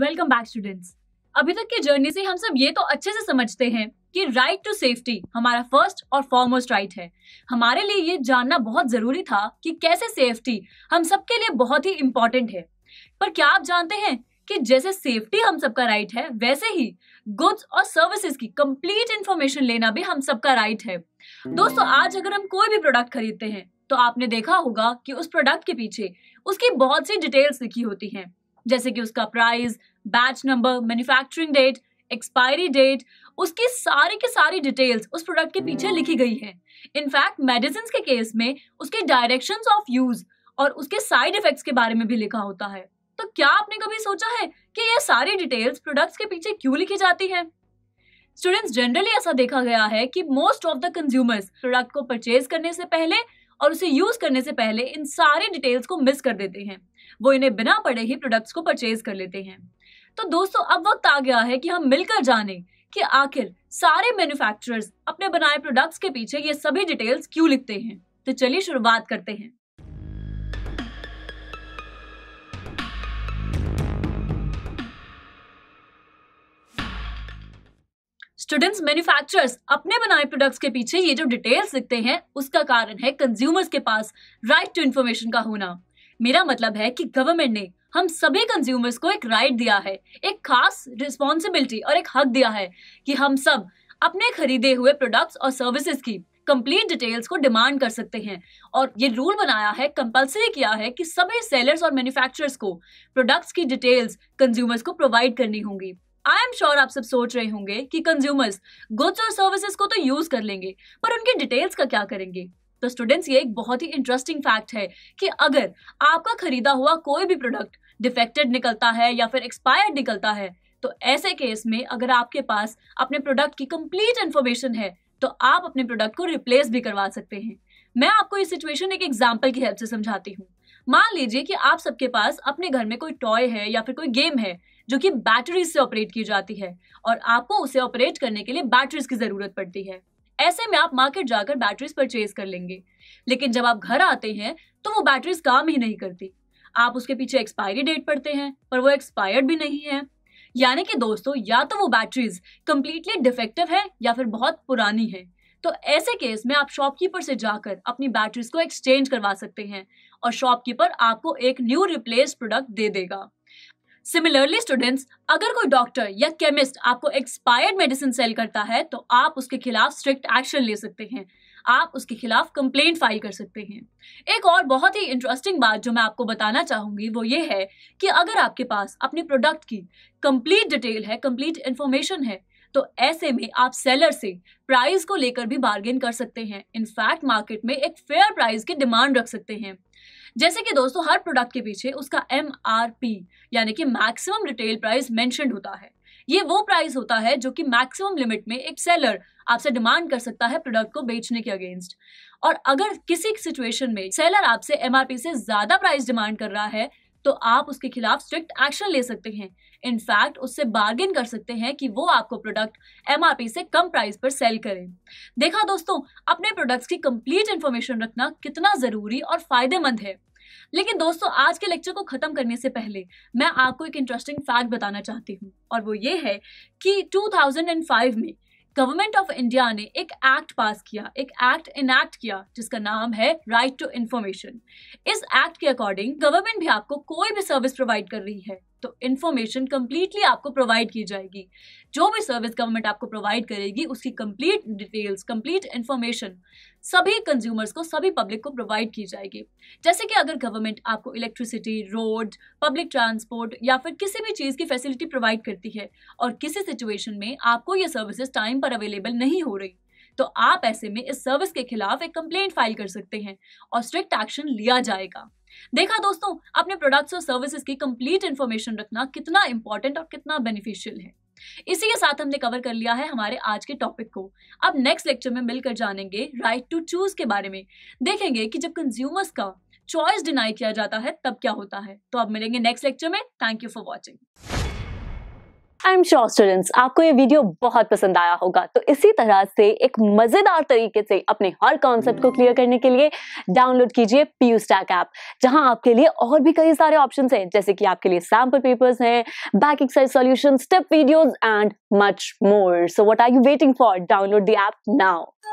Welcome back students अभी तक की जर्नी से हम सब ये तो अच्छे से समझते हैं कि राइट टू सेफ्टी हमारा फर्स्ट और फॉरमोस्ट राइट है हमारे लिए ये जानना बहुत जरूरी था कि कैसे सेफ्टी हम सबके लिए बहुत ही इम्पोर्टेंट है पर क्या आप जानते हैं कि जैसे सेफ्टी हम सबका राइट है वैसे ही गुड्स और सर्विसेज की कंप्लीट इंफॉर्मेशन लेना भी हम सबका राइट है दोस्तों आज अगर हम कोई भी प्रोडक्ट खरीदते हैं तो आपने देखा होगा कि उस प्रोडक्ट के पीछे उसकी बहुत सी डिटेल्स लिखी होती हैं जैसे कि उसका price batch number manufacturing date expiry date उसकी सारी की सारी डिटेल्स उस प्रोडक्ट के पीछे लिखी गई है इनफैक्ट मेडिसिन के केस में उसके डायरेक्शन ऑफ यूज और उसके साइड इफेक्ट्स के बारे में भी लिखा होता है तो क्या आपने कभी सोचा है कि ये सारी डिटेल्स प्रोडक्ट्स के पीछे क्यों लिखी जाती हैं? स्टूडेंट्स जनरली ऐसा देखा गया है कि most of the consumers product को परचेज करने से पहले और उसे यूज करने से पहले इन सारे डिटेल्स को मिस कर देते हैं वो इन्हें बिना पड़े ही प्रोडक्ट्स को परचेज कर लेते हैं तो दोस्तों अब वक्त आ गया है कि हम मिलकर जाने कि आखिर सारे मैन्युफैक्चरर्स अपने बनाए प्रोडक्ट्स के पीछे ये सभी डिटेल्स क्यों लिखते हैं तो चलिए शुरुआत करते हैं स्टूडेंट्स मैन्युफैक्चरर्स अपने बनाए प्रोडक्ट्स के पीछे ये जो डिटेल्स लिखते हैं उसका कारण है कंज्यूमर्स के पास राइट टू इन्फॉर्मेशन का होना मेरा मतलब है कि गवर्नमेंट ने हम सभी कंज्यूमर्स को एक राइट दिया है एक खास रिस्पॉन्सिबिलिटी और एक हक दिया है कि हम सब अपने खरीदे हुए प्रोडक्ट्स और सर्विसेज की कंप्लीट डिटेल्स को डिमांड कर सकते हैं और ये रूल बनाया है कंपलसरी किया है कि सभी सेलर्स और मैन्युफैक्चरर्स को प्रोडक्ट्स की डिटेल्स कंज्यूमर्स को प्रोवाइड करनी होंगी आई एम श्योर आप सब सोच रहे होंगे कि कंज्यूमर्स गुड्स और सर्विसेज को तो यूज कर लेंगे पर उनकी डिटेल्स का क्या करेंगे तो स्टूडेंट्स ये एक बहुत ही इंटरेस्टिंग फैक्ट है कि अगर आपका खरीदा हुआ कोई भी प्रोडक्ट डिफेक्टेड निकलता है या फिर एक्सपायर्ड निकलता है तो ऐसे केस में अगर आपके पास अपने प्रोडक्ट की कंप्लीट इन्फॉर्मेशन है तो आप अपने प्रोडक्ट को रिप्लेस भी करवा सकते हैं मैं आपको इस सिचुएशन एक एग्जाम्पल की हेल्प से समझाती हूँ मान लीजिए कि आप सबके पास अपने घर में कोई टॉय है या फिर कोई गेम है जो कि बैटरी से ऑपरेट की जाती है और आपको उसे ऑपरेट करने के लिए बैटरीज की ज़रूरत पड़ती है ऐसे में आप मार्केट जाकर बैटरीज परचेज कर लेंगे लेकिन जब आप घर आते हैं तो वो बैटरीज काम ही नहीं करती आप उसके पीछे एक्सपायरी डेट पढ़ते हैं पर वो एक्सपायर्ड भी नहीं है यानी कि दोस्तों या तो वो बैटरीज कंप्लीटली डिफेक्टिव है या फिर बहुत पुरानी है तो ऐसे केस में आप शॉपकीपर से जाकर अपनी बैटरीज को एक्सचेंज करवा सकते हैं और शॉपकीपर आपको एक न्यू रिप्लेस प्रोडक्ट दे देगा सिमिलरली स्टूडेंट्स अगर कोई डॉक्टर या केमिस्ट आपको एक्सपायर्ड मेडिसिन सेल करता है तो आप उसके खिलाफ स्ट्रिक्ट एक्शन ले सकते हैं आप उसके खिलाफ कंप्लेंट फाइल कर सकते हैं एक और बहुत ही इंटरेस्टिंग बात जो मैं आपको बताना चाहूंगी वो ये है कि अगर आपके पास अपने प्रोडक्ट की कंप्लीट डिटेल है कंप्लीट इन्फॉर्मेशन है तो ऐसे में आप सेलर से प्राइस को लेकर भी बार्गेन कर सकते हैं इनफैक्ट मार्केट में एक फेयर प्राइस की डिमांड रख सकते हैं जैसे कि दोस्तों हर प्रोडक्ट के पीछे उसका एम यानी कि मैक्सिमम रिटेल प्राइस मैंशन होता है ये वो प्राइस होता है जो कि मैक्सिमम लिमिट में एक सेलर आपसे डिमांड कर सकता है प्रोडक्ट को बेचने के अगेंस्ट और अगर किसी सिचुएशन में सेलर आपसे एमआरपी से ज्यादा प्राइस डिमांड कर रहा है तो आप उसके खिलाफ स्ट्रिक्ट एक्शन ले सकते हैं इनफैक्ट उससे बार्गेन कर सकते हैं कि वो आपको प्रोडक्ट एम से कम प्राइस पर सेल करें देखा दोस्तों अपने प्रोडक्ट्स की कंप्लीट इन्फॉर्मेशन रखना कितना ज़रूरी और फ़ायदेमंद है लेकिन दोस्तों आज के लेक्चर को खत्म करने से पहले मैं आपको एक इंटरेस्टिंग फैक्ट बताना चाहती हूँ और वो ये है कि 2005 में गवर्नमेंट ऑफ इंडिया ने एक एक्ट पास किया एक एक्ट इनैक्ट किया जिसका नाम है राइट टू इंफॉर्मेशन इस एक्ट के अकॉर्डिंग गवर्नमेंट भी आपको कोई भी सर्विस प्रोवाइड कर रही है तो इन्फॉर्मेशन कम्प्लीटली आपको प्रोवाइड की जाएगी जो भी सर्विस गवर्नमेंट आपको प्रोवाइड करेगी उसकी कंप्लीट डिटेल्स कंप्लीट इन्फॉर्मेशन सभी कंज्यूमर्स को सभी पब्लिक को प्रोवाइड की जाएगी जैसे कि अगर गवर्नमेंट आपको इलेक्ट्रिसिटी रोड पब्लिक ट्रांसपोर्ट या फिर किसी भी चीज़ की फैसिलिटी प्रोवाइड करती है और किसी सिचुएशन में आपको ये सर्विसेज टाइम पर अवेलेबल नहीं हो रही तो आप ऐसे में इस सर्विस के खिलाफ एक कंप्लेंट फाइल कर सकते हैं और स्ट्रिक्ट एक्शन लिया जाएगा देखा दोस्तों अपने प्रोडक्ट्स और सर्विसेज की कंप्लीट इन्फॉर्मेशन रखना कितना इंपॉर्टेंट और कितना बेनिफिशियल है इसी के साथ हमने कवर कर लिया है हमारे आज के टॉपिक को अब नेक्स्ट लेक्चर में मिलकर जानेंगे राइट टू चूज के बारे में देखेंगे कि जब कंज्यूमर्स का चॉइस डिनाई किया जाता है तब क्या होता है तो अब मिलेंगे नेक्स्ट लेक्चर में thank you for watching I am sure students आपको ये वीडियो बहुत पसंद आया होगा तो इसी तरह से एक मजेदार तरीके से अपने हर कॉन्सेप्ट को क्लियर करने के लिए डाउनलोड कीजिए पीयू स्टैक ऐप जहां आपके लिए और भी कई सारे ऑप्शन हैं जैसे कि आपके लिए सैम्पल पेपर्स हैं back exercise solution step videos and much more so what are you waiting for download the app now